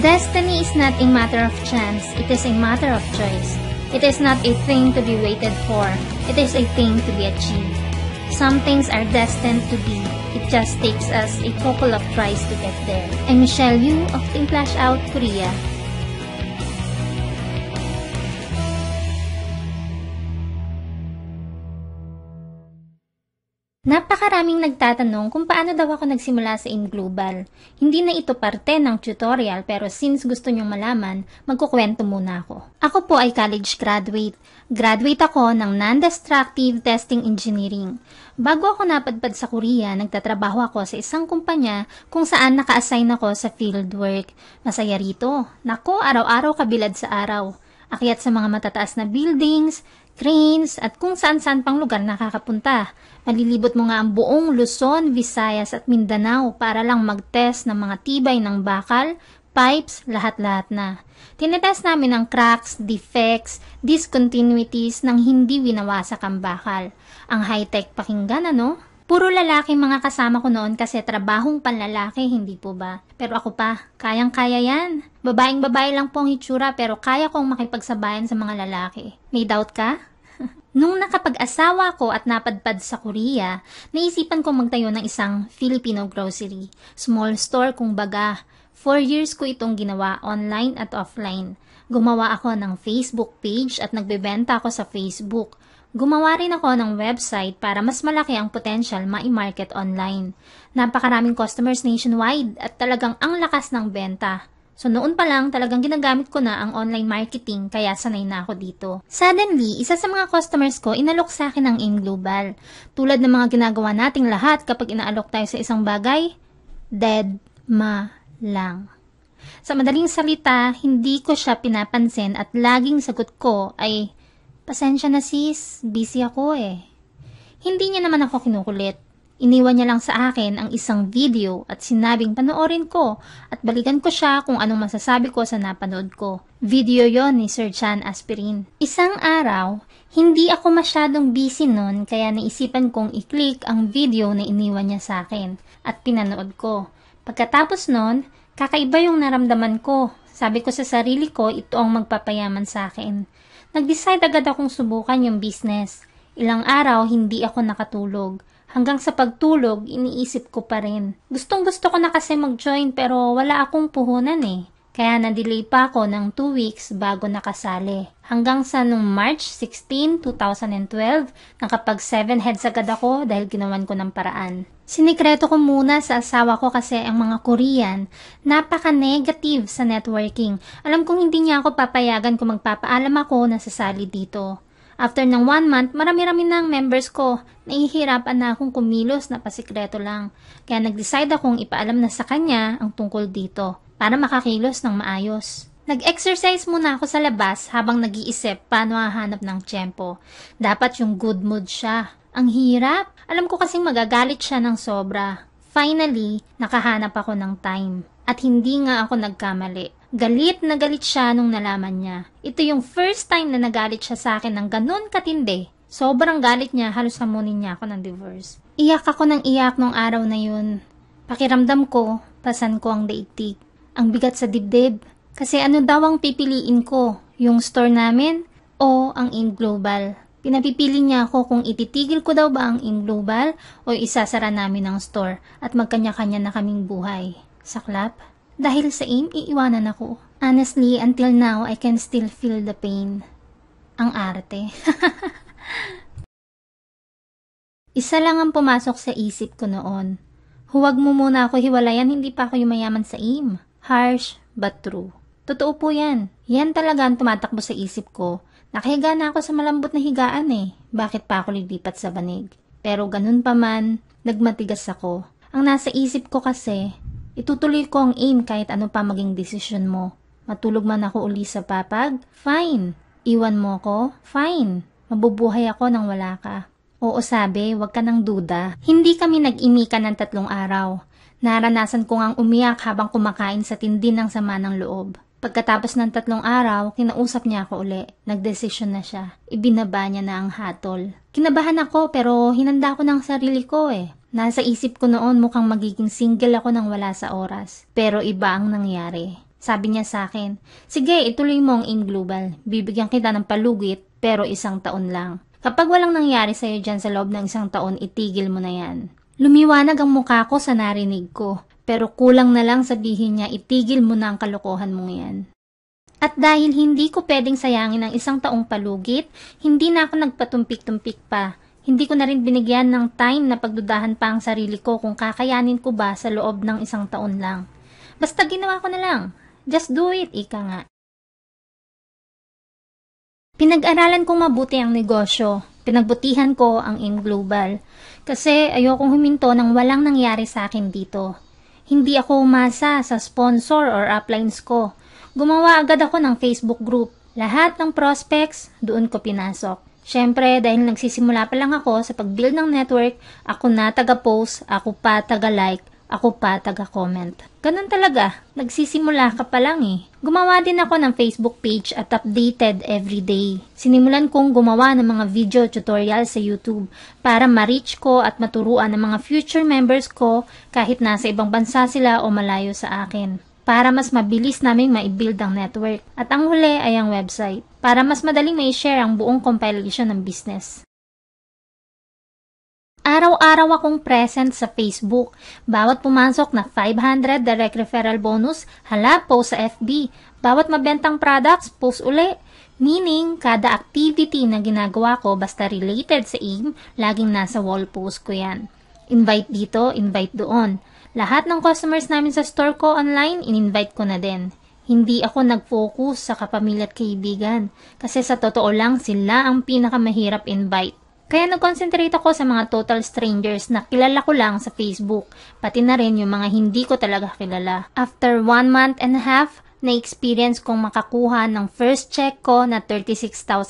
Destiny is not a matter of chance, it is a matter of choice. It is not a thing to be waited for, it is a thing to be achieved. Some things are destined to be, it just takes us a couple of tries to get there. I'm Michelle Yu of Team Flash Out Korea. Napakaraming nagtatanong kung paano daw ako nagsimula sa InGlobal. Hindi na ito parte ng tutorial pero since gusto nyong malaman, magkukwento muna ako. Ako po ay college graduate. Graduate ako ng Non-Destructive Testing Engineering. Bago ako napadpad sa Korea, nagtatrabaho ako sa isang kumpanya kung saan naka-assign ako sa fieldwork. Masaya rito. Nako, araw-araw kabilad sa araw akyat sa mga matataas na buildings, trains, at kung saan-saan pang lugar nakakapunta. Malilibot mo nga ang buong Luzon, Visayas at Mindanao para lang mag-test ng mga tibay ng bakal, pipes, lahat-lahat na. Tinetest namin ang cracks, defects, discontinuities ng hindi winawasak ang bakal. Ang high-tech pakinggan ano? Puro lalaki mga kasama ko noon kasi trabahong panlalaki, hindi po ba? Pero ako pa, kayang-kaya yan. Babaeng babae lang po ang itsura pero kaya kong makipagsabayan sa mga lalaki. May doubt ka? Nung nakapag-asawa ko at napadpad sa Korea, naisipan ko magtayo ng isang Filipino grocery. Small store kung baga. Four years ko itong ginawa online at offline. Gumawa ako ng Facebook page at nagbebenta ako sa Facebook. Gumawa rin ako ng website para mas malaki ang potential ma-market online. Napakaraming customers nationwide at talagang ang lakas ng benta. So noon pa lang talagang ginagamit ko na ang online marketing kaya sanay na ako dito. Suddenly, isa sa mga customers ko inalok sa akin ng AIM Global. Tulad ng mga ginagawa nating lahat kapag inaalok tayo sa isang bagay, dead ma lang. Sa madaling salita, hindi ko siya pinapansin at laging sagot ko ay Pasensya na sis, busy ako eh. Hindi niya naman ako kinukulit. Iniwan niya lang sa akin ang isang video at sinabing panoorin ko at balikan ko siya kung anong masasabi ko sa napanood ko. Video yon ni Sir Chan Aspirin. Isang araw, hindi ako masyadong busy noon kaya naisipan kong i-click ang video na iniwan niya sa akin at pinanood ko. Pagkatapos noon, kakaiba yung naramdaman ko. Sabi ko sa sarili ko, ito ang magpapayaman sa akin nag-decide agad akong subukan yung business. Ilang araw, hindi ako nakatulog. Hanggang sa pagtulog, iniisip ko pa rin. Gustong gusto ko na kasi mag-join pero wala akong puhunan eh. Kaya na-delay pa ako ng 2 weeks bago nakasali. Hanggang sa nung March 16, 2012, nakapag 7 heads agad ako dahil ginawan ko ng paraan. Sinikreto ko muna sa asawa ko kasi ang mga Korean, napaka-negative sa networking. Alam kong hindi niya ako papayagan kung magpapaalam ako na sasali dito. After ng one month, marami-rami na ang members ko. Nahihirapan na akong kumilos na pasikreto lang. Kaya nag-decide akong ipaalam na sa kanya ang tungkol dito para makakilos ng maayos. Nag-exercise muna ako sa labas habang nag-iisip paano hahanap ng tiyempo. Dapat yung good mood siya. Ang hirap. Alam ko kasi magagalit siya ng sobra. Finally, nakahanap ako ng time. At hindi nga ako nagkamali. Galit na galit siya nung nalaman niya. Ito yung first time na nagalit siya sa akin ng ganun katindi. Sobrang galit niya, halos hamunin niya ako ng divorce. Iyak ako ng iyak nung araw na yun. Pakiramdam ko, pasan ko ang daigdig. Ang bigat sa dibdib. Kasi ano daw ang pipiliin ko? Yung store namin o ang In Global? Pinapipili niya ako kung ititigil ko daw ba ang Inglobal o isasara namin ang store at magkanya-kanya na kaming buhay. Saklap? Dahil sa aim, iiwanan ako. Honestly, until now, I can still feel the pain. Ang arte. Isa lang ang pumasok sa isip ko noon. Huwag mo muna ako hiwalayan, hindi pa ako yumayaman sa aim. Harsh, but true. Totoo po yan. Yan talaga ang tumatakbo sa isip ko Nakahiga na ako sa malambot na higaan eh. Bakit pa ako lilipat sa banig? Pero ganun pa man, nagmatigas ako. Ang nasa isip ko kasi, itutuloy ko ang aim kahit ano pa maging desisyon mo. Matulog man ako uli sa papag? Fine. Iwan mo ko? Fine. Mabubuhay ako nang wala ka. Oo sabi, wag ka nang duda. Hindi kami nag-imikan ng tatlong araw. Naranasan ko ngang umiyak habang kumakain sa tindi ng sama ng loob. Pagkatapos ng tatlong araw, kinausap niya ako uli. Nagdesisyon na siya. Ibinaba niya na ang hatol. Kinabahan ako pero hinanda ko ng sarili ko eh. Nasa isip ko noon mukhang magiging single ako nang wala sa oras. Pero iba ang nangyari. Sabi niya sa akin, sige ituloy mo ang in global. Bibigyan kita ng palugit pero isang taon lang. Kapag walang nangyari sa'yo dyan sa loob ng isang taon, itigil mo na yan. Lumiwanag ang mukha ko sa narinig ko. Pero kulang na lang sabihin niya itigil mo na ang kalokohan mong yan. At dahil hindi ko pwedeng sayangin ang isang taong palugit, hindi na ako nagpatumpik-tumpik pa. Hindi ko na rin binigyan ng time na pagdudahan pa ang sarili ko kung kakayanin ko ba sa loob ng isang taon lang. Basta ginawa ko na lang. Just do it, ika nga. Pinag-aralan kong mabuti ang negosyo. Pinagbutihan ko ang AIM Global. Kasi ayokong huminto nang walang nangyari sa akin dito. Hindi ako umasa sa sponsor or uplines ko. Gumawa agad ako ng Facebook group. Lahat ng prospects, doon ko pinasok. Siyempre, dahil nagsisimula pa lang ako sa pag-build ng network, ako na taga-post, ako pa taga-like, ako pa, taga-comment. Ganun talaga, nagsisimula ka pa lang eh. Gumawa din ako ng Facebook page at updated every day. Sinimulan kong gumawa ng mga video tutorial sa YouTube para ma-reach ko at maturuan ng mga future members ko kahit nasa ibang bansa sila o malayo sa akin para mas mabilis naming ma-build ang network. At ang huli ay ang website, para mas madaling ma-share ang buong compilation ng business. Araw-araw akong present sa Facebook. Bawat pumasok na 500 direct referral bonus, hala post sa FB. Bawat mabentang products, post uli. Meaning, kada activity na ginagawa ko basta related sa AIM, laging nasa wall post ko yan. Invite dito, invite doon. Lahat ng customers namin sa store ko online, in-invite ko na din. Hindi ako nag-focus sa kapamilya at kaibigan kasi sa totoo lang sila ang pinakamahirap invite. Kaya nag-concentrate ako sa mga total strangers na kilala ko lang sa Facebook, pati na rin yung mga hindi ko talaga kilala. After one month and a half, na-experience kong makakuha ng first check ko na 36,100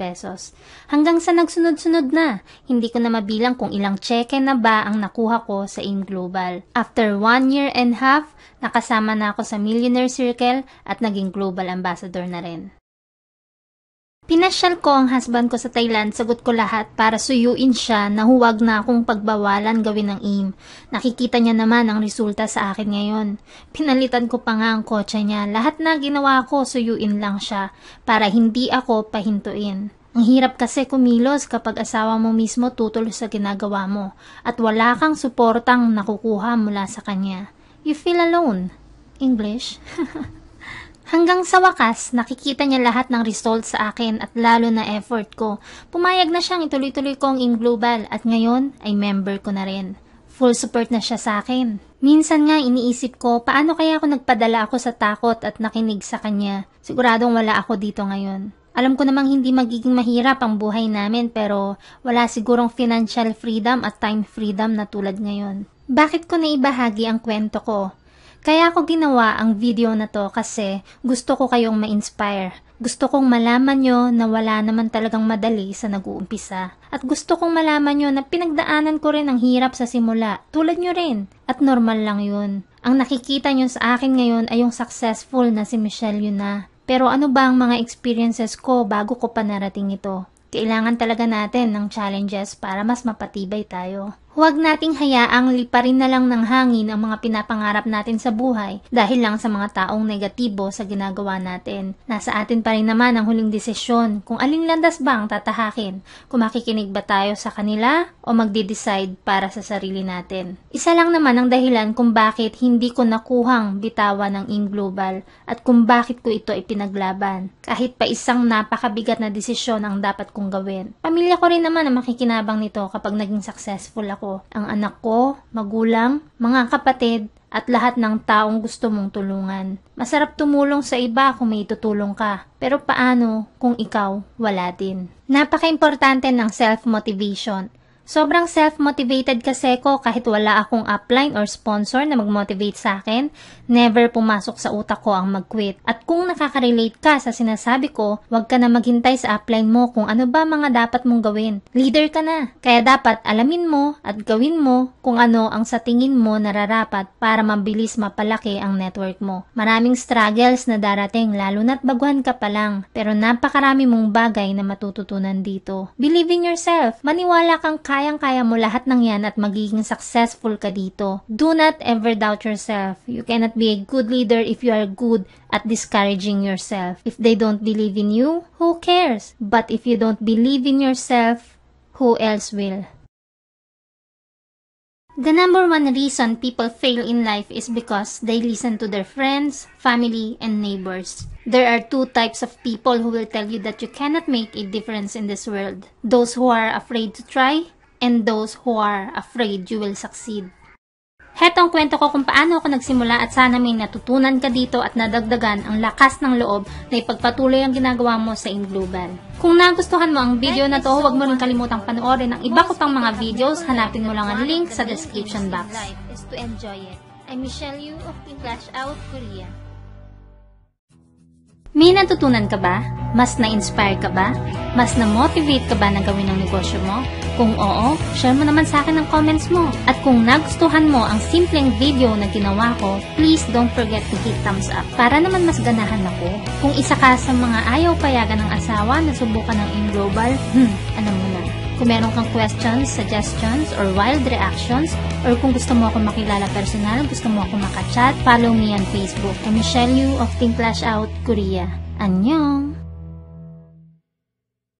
pesos. Hanggang sa nagsunod-sunod na, hindi ko na mabilang kung ilang cheque na ba ang nakuha ko sa InGlobal. After one year and a half, nakasama na ako sa Millionaire Circle at naging Global Ambassador na rin. Pinasyal ko ang husband ko sa Thailand, sagot ko lahat para suyuin siya na huwag na akong pagbawalan gawin ng aim. Nakikita niya naman ang resulta sa akin ngayon. Pinalitan ko pa nga ang kotse niya. Lahat na ginawa ko, suyuin lang siya para hindi ako pahintuin. Ang hirap kasi kumilos kapag asawa mo mismo tutol sa ginagawa mo at wala kang suportang nakukuha mula sa kanya. You feel alone. English? Hanggang sa wakas, nakikita niya lahat ng results sa akin at lalo na effort ko. Pumayag na siyang ituloy-tuloy kong in global at ngayon ay member ko na rin. Full support na siya sa akin. Minsan nga iniisip ko paano kaya ako nagpadala ako sa takot at nakinig sa kanya. Siguradong wala ako dito ngayon. Alam ko namang hindi magiging mahirap ang buhay namin pero wala sigurong financial freedom at time freedom na tulad ngayon. Bakit ko naibahagi ang kwento ko? Kaya ako ginawa ang video na to kasi gusto ko kayong ma-inspire. Gusto kong malaman nyo na wala naman talagang madali sa nag-uumpisa. At gusto kong malaman nyo na pinagdaanan ko rin ang hirap sa simula. Tulad nyo rin. At normal lang yun. Ang nakikita nyo sa akin ngayon ay yung successful na si Michelle yun na. Pero ano ba ang mga experiences ko bago ko pa narating ito? Kailangan talaga natin ng challenges para mas mapatibay tayo. Huwag nating hayaang liparin na lang ng hangin ang mga pinapangarap natin sa buhay dahil lang sa mga taong negatibo sa ginagawa natin. Nasa atin pa rin naman ang huling desisyon kung aling landas ba ang tatahakin, kung makikinig ba tayo sa kanila o magde-decide para sa sarili natin. Isa lang naman ang dahilan kung bakit hindi ko nakuhang bitawa ng Inglobal at kung bakit ko ito ipinaglaban. Kahit pa isang napakabigat na desisyon ang dapat kong gawin. Pamilya ko rin naman ang makikinabang nito kapag naging successful ako ko, ang anak ko, magulang, mga kapatid, at lahat ng taong gusto mong tulungan. Masarap tumulong sa iba kung may tutulong ka, pero paano kung ikaw wala din? Napaka-importante ng self-motivation Sobrang self-motivated kasi ko kahit wala akong upline or sponsor na mag-motivate sa akin. Never pumasok sa utak ko ang mag-quit. At kung nakaka-relate ka sa sinasabi ko, huwag ka na maghintay sa upline mo kung ano ba mga dapat mong gawin. Leader ka na. Kaya dapat alamin mo at gawin mo kung ano ang sa tingin mo nararapat para mabilis mapalaki ang network mo. Maraming struggles na darating lalo na't baguhan ka pa lang. Pero napakarami mong bagay na matututunan dito. Believe in yourself. Maniwala kang kayang-kaya mo lahat ng yan at magiging successful ka dito. Do not ever doubt yourself. You cannot be a good leader if you are good at discouraging yourself. If they don't believe in you, who cares? But if you don't believe in yourself, who else will? The number one reason people fail in life is because they listen to their friends, family, and neighbors. There are two types of people who will tell you that you cannot make a difference in this world. Those who are afraid to try and those who are afraid you will succeed. Heto ang kwento ko kung paano ako nagsimula at sana may natutunan ka dito at nadagdagan ang lakas ng loob na ipagpatuloy ang ginagawa mo sa InGlobal. Kung nagustuhan mo ang video na to, huwag mo rin kalimutang panoorin ang iba ko pang mga videos, hanapin mo lang ang link sa description box. is to enjoy it. I'm Michelle Yu of Team Flash Out Korea. May natutunan ka ba? Mas na-inspire ka ba? Mas na-motivate ka ba na gawin ang negosyo mo? Kung oo, share mo naman sa akin ang comments mo. At kung nagustuhan mo ang simpleng video na ginawa ko, please don't forget to hit thumbs up para naman mas ganahan ako. Kung isa ka sa mga ayaw payagan ng asawa na subukan ng InGlobal, hmm, alam ano mo na. Kung meron kang questions, suggestions, or wild reactions, or kung gusto mo ako makilala personal, gusto mo ako makachat, follow me on Facebook. I'm Michelle Yu of Think Flash Out Korea. Annyeong!